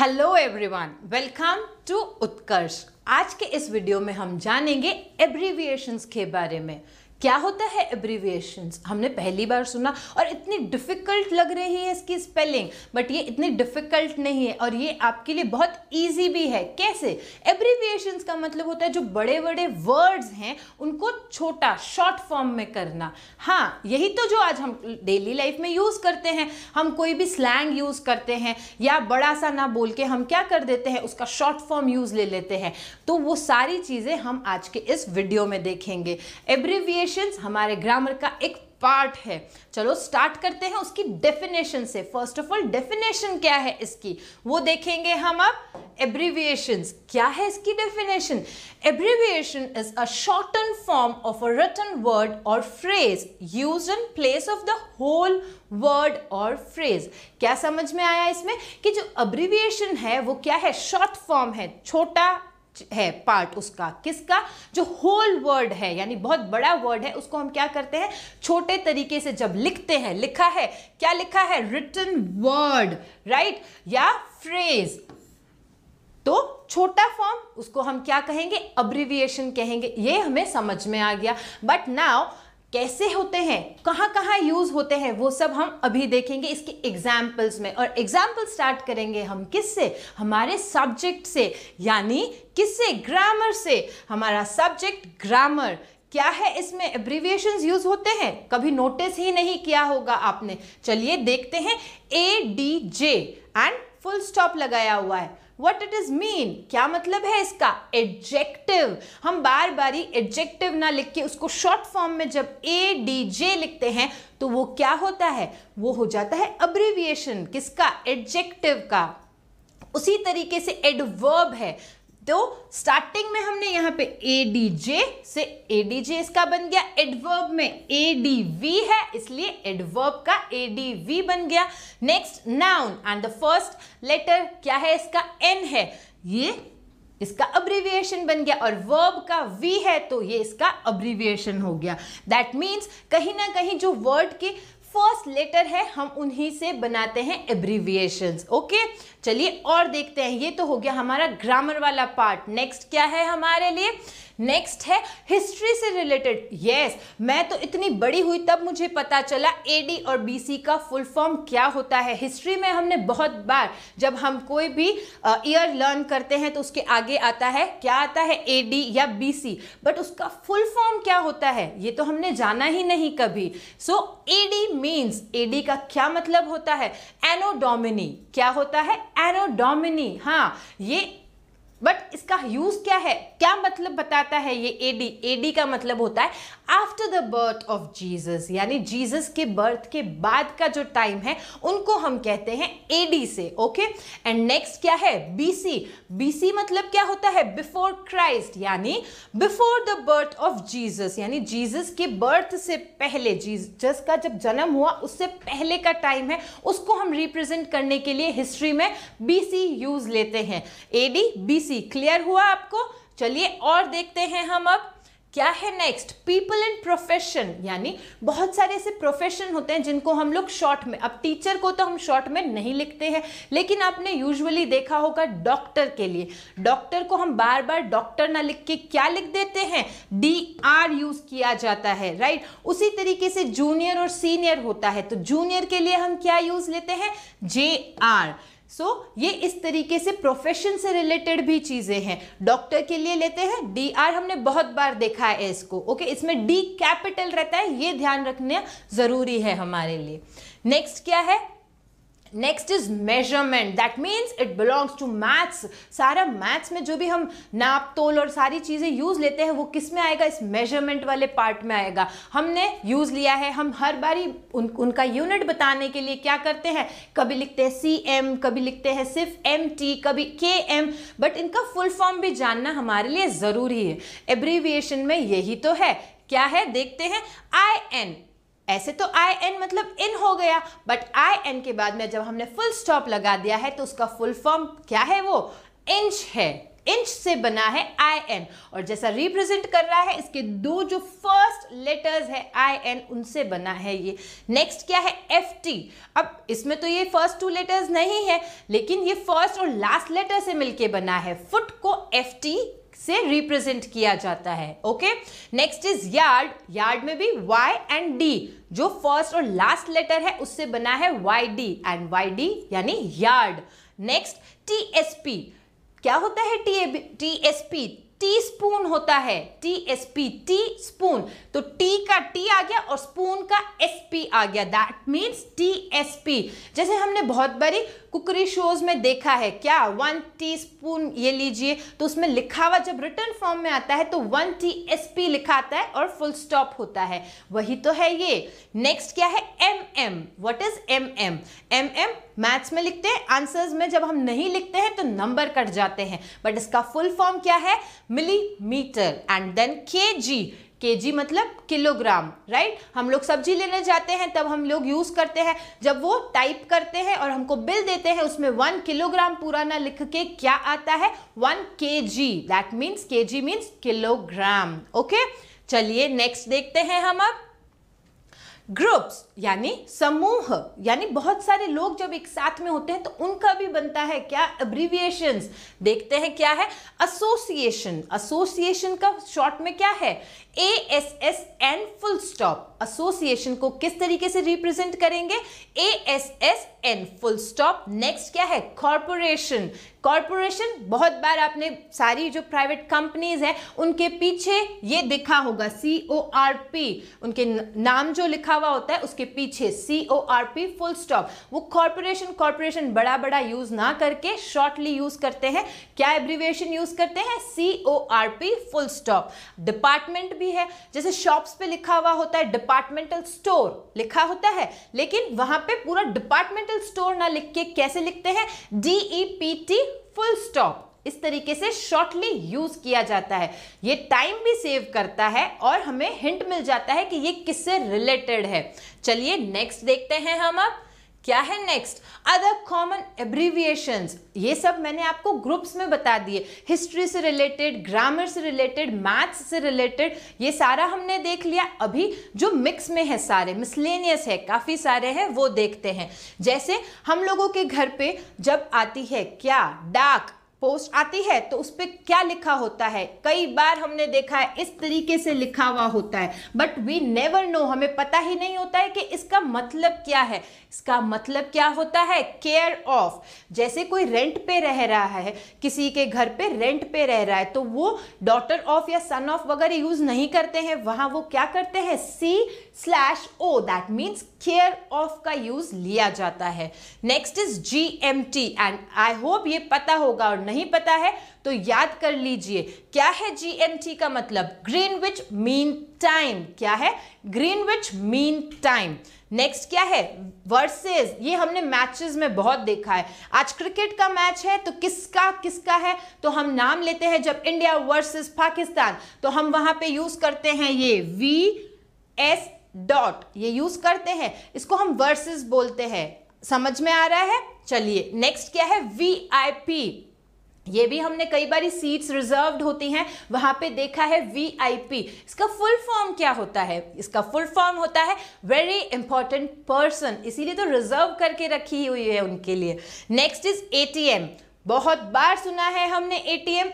Hello everyone welcome to Utkarsh आज के इस वीडियो में हम जानेंगे एब्रीविएशंस के बारे में क्या होता है एब्रीविएशंस हमने पहली बार सुना और इतनी डिफ़िकल्ट लग रही है इसकी स्पेलिंग बट ये इतनी डिफ़िकल्ट नहीं है और ये आपके लिए बहुत ईजी भी है कैसे एब्रीविएशंस का मतलब होता है जो बड़े बड़े वर्ड्स हैं उनको छोटा शॉर्ट फॉर्म में करना हाँ यही तो जो आज हम डेली लाइफ में यूज़ करते हैं हम कोई भी स्लैंग यूज़ करते हैं या बड़ा सा ना बोल के हम क्या कर देते हैं उसका शॉर्ट फॉर्म यूज़ ले लेते हैं तो वो सारी चीज़ें हम आज के इस वीडियो में देखेंगे एब्रीविएशन डेफिनेशंस हमारे ग्रामर का एक पार्ट है चलो स्टार्ट करते हैं उसकी डेफिनेशन से फर्स्ट ऑफ ऑल डेफिनेशन क्या है इसकी वो देखेंगे हम अब एब्रीविएशन क्या है इसकी definition abbreviation is a shorten form of a written word और phrase used in place of the whole word और फ्रेज क्या समझ में आया इसमें कि जो अब्रीविएशन है वो क्या है शॉर्ट फॉर्म है छोटा है पार्ट उसका किसका जो होल वर्ड है यानी बहुत बड़ा वर्ड है उसको हम क्या करते हैं छोटे तरीके से जब लिखते हैं लिखा है क्या लिखा है रिटर्न वर्ड राइट या फ्रेज तो छोटा फॉर्म उसको हम क्या कहेंगे अब्रिविएशन कहेंगे ये हमें समझ में आ गया बट नाउ कैसे होते हैं कहाँ कहाँ यूज होते हैं वो सब हम अभी देखेंगे इसके एग्जाम्पल्स में और एग्जाम्पल स्टार्ट करेंगे हम किससे हमारे सब्जेक्ट से यानी किससे ग्रामर से हमारा सब्जेक्ट ग्रामर क्या है इसमें एब्रीविएशन यूज होते हैं कभी नोटिस ही नहीं किया होगा आपने चलिए देखते हैं A D J and full stop लगाया हुआ है वट इट इज मीन क्या मतलब है इसका एडजेक्टिव हम बार बारी एडजेक्टिव ना लिख के उसको शॉर्ट फॉर्म में जब ए डी जे लिखते हैं तो वो क्या होता है वो हो जाता है अब्रीविएशन किसका एडजेक्टिव का उसी तरीके से एडवर्ब है तो स्टार्टिंग में हमने यहाँ पे ए डी जे से ए डी जे इसका बन गया एडवर्ब में ए डी वी है इसलिए एडवर्ब का ए डी वी बन गया next noun and the first letter क्या है इसका एन है ये इसका अब्रीविएशन बन गया और वर्ब का वी है तो ये इसका अब्रीविएशन हो गया दैट मीन्स कहीं ना कहीं जो वर्ड के फर्स्ट लेटर है हम उन्हीं से बनाते हैं एब्रीविएशन ओके चलिए और देखते हैं ये तो हो गया हमारा ग्रामर वाला पार्ट नेक्स्ट क्या है हमारे लिए नेक्स्ट है हिस्ट्री से रिलेटेड यस yes, मैं तो इतनी बड़ी हुई तब मुझे पता चला एडी और बीसी का फुल फॉर्म क्या होता है हिस्ट्री में हमने बहुत बार जब हम कोई भी ईयर लर्न करते हैं तो उसके आगे आता है क्या आता है एडी या बीसी बट उसका फुल फॉर्म क्या होता है ये तो हमने जाना ही नहीं कभी सो एडी मीन्स एडी का क्या मतलब होता है एनोडोमिनी क्या होता है एनोडोमिनी हाँ ये यूज क्या है क्या मतलब बताता है ये एडी एडी का मतलब होता है after the birth of Jesus यानी जीसस के बर्थ के बाद का जो टाइम है उनको हम कहते हैं एडी से ओके एंड नेक्स्ट क्या है बीसी बीसी मतलब क्या होता है बिफोर क्राइस्ट यानी before the birth of Jesus यानी जीसस के बर्थ से पहले जीसस का जब जन्म हुआ उससे पहले का टाइम है उसको हम रिप्रेजेंट करने के लिए हिस्ट्री में बीसी यूज लेते हैं एडी बीसी क्लियर हुआ आपको चलिए और देखते हैं हम अब क्या है नेक्स्ट पीपल एंड प्रोफेशन यानी बहुत सारे ऐसे प्रोफेशन होते हैं जिनको हम लोग शॉर्ट में अब टीचर को तो हम शॉर्ट में नहीं लिखते हैं लेकिन आपने यूजुअली देखा होगा डॉक्टर के लिए डॉक्टर को हम बार बार डॉक्टर ना लिख के क्या लिख देते हैं डी आर यूज किया जाता है राइट उसी तरीके से जूनियर और सीनियर होता है तो जूनियर के लिए हम क्या यूज लेते हैं जे आर सो so, ये इस तरीके से प्रोफेशन से रिलेटेड भी चीज़ें हैं डॉक्टर के लिए लेते हैं डी आर हमने बहुत बार देखा है इसको ओके okay? इसमें डी कैपिटल रहता है ये ध्यान रखना ज़रूरी है हमारे लिए नेक्स्ट क्या है next is measurement that means it belongs to maths सारा मैथ्स में जो भी हम नाप तोल और सारी चीज़ें यूज़ लेते हैं वो किस में आएगा इस मेजरमेंट वाले पार्ट में आएगा हमने यूज़ लिया है हम हर बारी उन, उनका यूनिट बताने के लिए क्या करते हैं कभी लिखते हैं सी एम कभी लिखते हैं सिर्फ एम टी कभी के एम बट इनका फुल फॉर्म भी जानना हमारे लिए ज़रूरी है एब्रीविएशन में यही तो है क्या है देखते हैं आई एन ऐसे तो आई एन मतलब इन हो गया बट आई एन के बाद में जब हमने फुल स्टॉप लगा दिया है तो उसका फुल फॉर्म क्या है वो इंच है इंच से बना है आई एन और जैसा रिप्रेजेंट कर रहा है इसके दो जो फर्स्ट लेटर्स है आई एन उनसे बना है ये नेक्स्ट क्या है एफ टी अब इसमें तो ये फर्स्ट टू लेटर्स नहीं है लेकिन ये फर्स्ट और लास्ट लेटर से मिलके बना है फुट को एफ टी से रिप्रेजेंट किया जाता है okay next is yard yard में भी वाई एंड डी जो फर्स्ट और लास्ट लेटर है उससे बना है Y D and Y D यानी yard next T S P क्या होता है T T S P teaspoon होता है T S P teaspoon तो टी का टी आ गया और स्पून का एस पी आ गया that means T S P जैसे हमने बहुत बारी कुकरी शोज में देखा है क्या वन टीस्पून ये लीजिए तो उसमें लिखा हुआ जब रिटर्न फॉर्म में आता है तो वन टी एस पी लिखा आता है और फुल स्टॉप होता है वही तो है ये नेक्स्ट क्या है M M what is M M M M maths में लिखते हैं आंसर्स में जब हम नहीं लिखते हैं तो नंबर कट जाते हैं बट इसका फुल फॉर्म क्या है millimetre and then K G KG मतलब किलोग्राम राइट हम लोग सब्जी लेने जाते हैं तब हम लोग यूज़ करते हैं जब वो टाइप करते हैं और हमको बिल देते हैं उसमें वन किलोग्राम पुराना लिख के क्या आता है वन के जी that means K G means kilogram okay चलिए नेक्स्ट देखते हैं हम अब ग्रुप्स यानी समूह यानी बहुत सारे लोग जब एक साथ में होते हैं तो उनका भी बनता है क्या एब्रीविएशंस देखते हैं क्या है एसोसिएशन एसोसिएशन का शॉर्ट में क्या है A S S N full stop association को किस तरीके से रिप्रेजेंट करेंगे A S S N full stop next क्या है कॉरपोरेशन कॉरपोरेशन बहुत बार आपने सारी जो प्राइवेट कंपनीज हैं उनके पीछे ये दिखा होगा सी ओ आर पी उनके नाम जो लिखा हुआ होता है उसके पीछे C O R P full stop वो कॉरपोरेशन कॉरपोरेशन बड़ा बड़ा यूज ना करके शॉर्टली यूज करते हैं क्या एब्रीवेशन यूज करते हैं C O R P full stop department भी भी है जैसे शॉप्स पे लिखा हुआ होता है डिपार्टमेंटल स्टोर लिखा होता है लेकिन वहां पे पूरा डिपार्टमेंटल स्टोर ना लिख के कैसे लिखते हैं D E P T full stop इस तरीके से शॉर्टली यूज किया जाता है ये टाइम भी सेव करता है और हमें हिंट मिल जाता है कि ये किससे रिलेटेड है चलिए नेक्स्ट देखते हैं हम अब क्या है नेक्स्ट अदर कॉमन एब्रीविएशन ये सब मैंने आपको ग्रुप्स में बता दिए हिस्ट्री से रिलेटेड ग्रामर से रिलेटेड मैथ्स से रिलेटेड ये सारा हमने देख लिया अभी जो मिक्स में है सारे मिसलेनियस है काफ़ी सारे हैं वो देखते हैं जैसे हम लोगों के घर पे जब आती है क्या डाक पोस्ट आती है तो उस पर क्या लिखा होता है कई बार हमने देखा है इस तरीके से लिखा हुआ होता है बट वी नेवर नो हमें पता ही नहीं होता है कि इसका मतलब क्या है इसका मतलब क्या होता है केयर ऑफ जैसे कोई रेंट पे रह रहा है किसी के घर पे रेंट पे रह रहा है तो वो डॉटर ऑफ या सन ऑफ वगैरह यूज नहीं करते हैं वहां वो क्या करते हैं C slash O that means care of का यूज लिया जाता है next is G M T and I hope ये पता होगा और नहीं पता है तो याद कर लीजिए क्या है जीएमटी का मतलब ग्रीन विच मीन टाइम क्या है Greenwich mean time next क्या है वर्सेस ये हमने मैचेस में बहुत देखा है आज क्रिकेट का मैच है तो किसका किसका है तो हम नाम लेते हैं जब इंडिया वर्सेस पाकिस्तान तो हम वहां पे यूज करते हैं ये वी एस डॉट ये यूज करते हैं इसको हम वर्सेस बोलते हैं समझ में आ रहा है चलिए नेक्स्ट क्या है वी आई पी ये भी हमने कई बार सीट्स रिजर्व होती हैं वहां पे देखा है वीआईपी इसका फुल फॉर्म क्या होता है इसका फुल फॉर्म होता है वेरी इंपॉर्टेंट पर्सन इसीलिए तो रिजर्व करके रखी हुई है उनके लिए नेक्स्ट इज एटीएम बहुत बार सुना है हमने एटीएम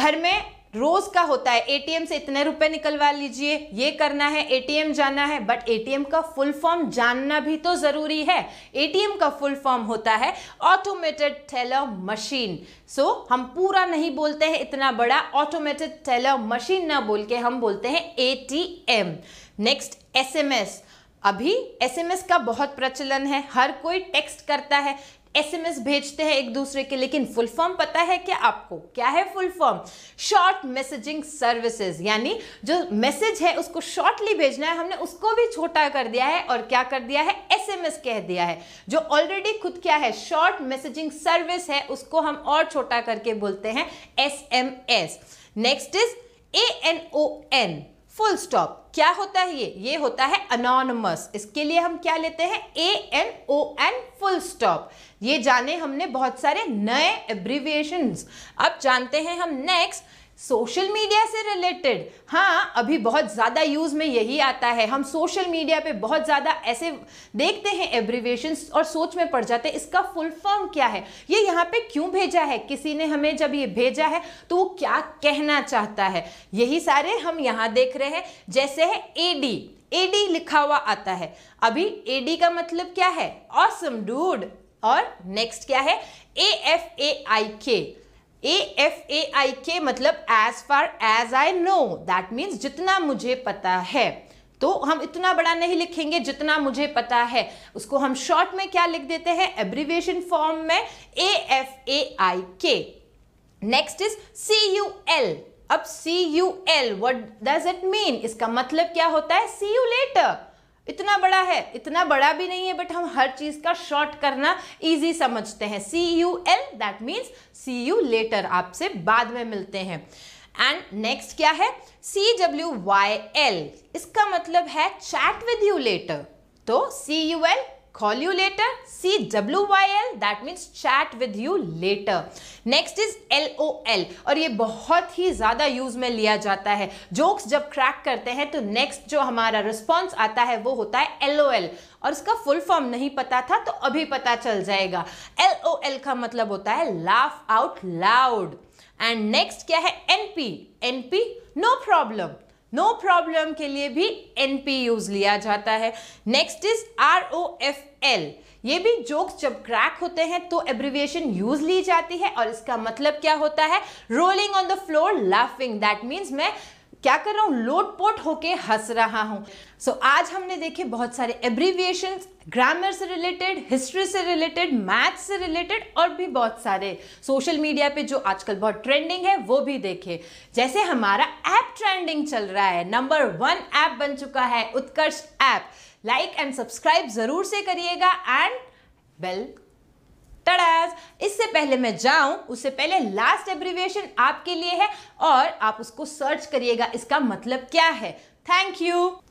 घर में रोज का होता है एटीएम से इतने रुपए निकलवा लीजिए ये करना है एटीएम जाना है बट एटीएम का फुल फॉर्म जानना भी तो जरूरी है एटीएम का फुल फॉर्म होता है ऑटोमेटेड टेलर मशीन सो हम पूरा नहीं बोलते हैं इतना बड़ा ऑटोमेटेड टेलर मशीन ना बोल के हम बोलते हैं एटीएम नेक्स्ट एसएमएस अभी एसएमएस का बहुत प्रचलन है हर कोई टेक्स्ट करता है एसएमएस भेजते हैं एक दूसरे के लेकिन फुल फॉर्म पता है क्या आपको क्या है full form short messaging services यानी जो मैसेज है उसको शॉर्टली भेजना है हमने उसको भी छोटा कर दिया है और क्या कर दिया है एसएमएस कह दिया है जो ऑलरेडी खुद क्या है शॉर्ट मैसेजिंग सर्विस है उसको हम और छोटा करके बोलते हैं S next is A N O N full stop क्या होता है ये ये होता है अनोनमस इसके लिए हम क्या लेते हैं A N O N full stop ये जाने हमने बहुत सारे नए एब्रीविएशन अब जानते हैं हम नेक्स्ट सोशल मीडिया से रिलेटेड हाँ अभी बहुत ज़्यादा यूज़ में यही आता है हम सोशल मीडिया पे बहुत ज़्यादा ऐसे देखते हैं एब्रीवेशन और सोच में पड़ जाते हैं इसका फुल फॉर्म क्या है ये यहाँ पे क्यों भेजा है किसी ने हमें जब ये भेजा है तो वो क्या कहना चाहता है यही सारे हम यहाँ देख रहे हैं जैसे है ए डी लिखा हुआ आता है अभी डी का मतलब क्या है ऑसम awesome, डूड और नेक्स्ट क्या है ए एफ ए आई के A F A I K मतलब as far as I know that means जितना मुझे पता है तो हम इतना बड़ा नहीं लिखेंगे जितना मुझे पता है उसको हम शॉर्ट में क्या लिख देते हैं एब्रीवेशन फॉर्म में A F A I K next is C U L अब C U L what does it mean इसका मतलब क्या होता है सी यू लेटर इतना बड़ा है इतना बड़ा भी नहीं है बट हम हर चीज़ का शॉर्ट करना ईजी समझते हैं C U L that means see you later आपसे बाद में मिलते हैं एंड नेक्स्ट क्या है सी डब्ल्यू वाई एल इसका मतलब है चैट विद यू लेटर तो C U L call you later. C W Y L that means chat with you later. Next is L O L और ये बहुत ही ज़्यादा यूज में लिया जाता है जोक्स जब क्रैक करते हैं तो नेक्स्ट जो हमारा रिस्पॉन्स आता है वो होता है एल ओ एल और इसका फुल फॉर्म नहीं पता था तो अभी पता चल जाएगा एल ओ एल का मतलब होता है laugh out loud and next क्या है N P N P no problem no no problem के लिए भी एनपी यूज लिया जाता है next is R O F L ये भी जोक्स जब क्रैक होते हैं तो एब्रिविएशन यूज ली जाती है और इसका मतलब क्या होता है rolling on the floor laughing that means मैं क्या कर रहा हूँ लोटपोट होके हंस रहा हूँ सो so, आज हमने देखे बहुत सारे एब्रीविएशन ग्रामर से रिलेटेड हिस्ट्री से रिलेटेड मैथ से रिलेटेड और भी बहुत सारे सोशल मीडिया पे जो आजकल बहुत ट्रेंडिंग है वो भी देखे जैसे हमारा ऐप ट्रेंडिंग चल रहा है नंबर वन ऐप बन चुका है Utkarsh app like and subscribe ज़रूर से करिएगा एंड बेल तड़ाज इससे पहले मैं जाऊं उससे पहले लास्ट एब्रीविएशन आपके लिए है और आप उसको सर्च करिएगा इसका मतलब क्या है थैंक यू